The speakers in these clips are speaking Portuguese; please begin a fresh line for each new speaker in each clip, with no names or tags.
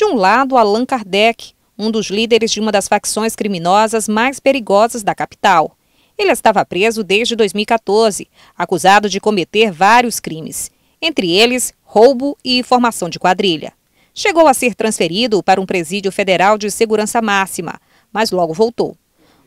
De um lado, Allan Kardec, um dos líderes de uma das facções criminosas mais perigosas da capital. Ele estava preso desde 2014, acusado de cometer vários crimes, entre eles roubo e formação de quadrilha. Chegou a ser transferido para um presídio federal de segurança máxima, mas logo voltou.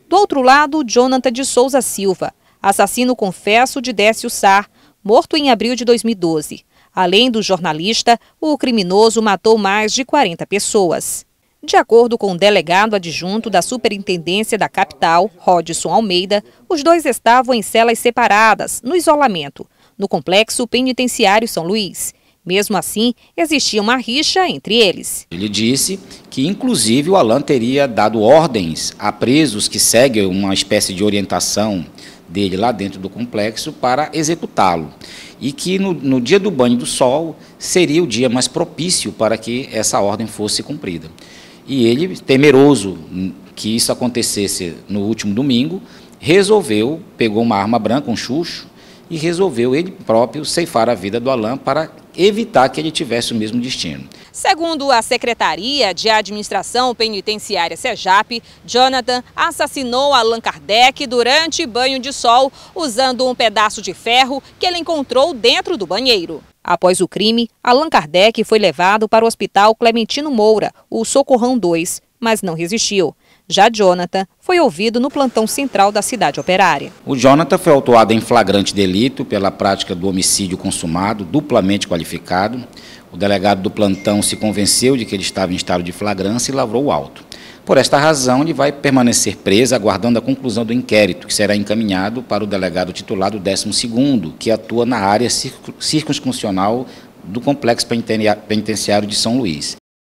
Do outro lado, Jonathan de Souza Silva, assassino confesso de Décio Sar, morto em abril de 2012. Além do jornalista, o criminoso matou mais de 40 pessoas. De acordo com o delegado adjunto da Superintendência da Capital, Rodson Almeida, os dois estavam em celas separadas, no isolamento, no complexo penitenciário São Luís. Mesmo assim, existia uma rixa entre
eles. Ele disse que, inclusive, o Alan teria dado ordens a presos que seguem uma espécie de orientação dele lá dentro do complexo para executá-lo. E que no, no, dia do banho do sol seria o dia mais propício para que essa ordem fosse cumprida. E ele, temeroso que isso acontecesse no último domingo, resolveu, pegou uma arma branca, um chucho, e resolveu ele próprio ceifar a vida do Alain para evitar que ele tivesse o mesmo destino.
Segundo a Secretaria de Administração Penitenciária SEJAP, Jonathan assassinou Allan Kardec durante banho de sol usando um pedaço de ferro que ele encontrou dentro do banheiro. Após o crime, Allan Kardec foi levado para o Hospital Clementino Moura, o Socorrão 2, mas não resistiu. Já Jonathan foi ouvido no plantão central da cidade operária.
O Jonathan foi autuado em flagrante delito pela prática do homicídio consumado, duplamente qualificado. O delegado do plantão se convenceu de que ele estava em estado de flagrância e lavrou o auto. Por esta razão, ele vai permanecer preso aguardando a conclusão do inquérito, que será encaminhado para o delegado titular do 12º, que atua na área circunscricional do Complexo Penitenciário de São Luís.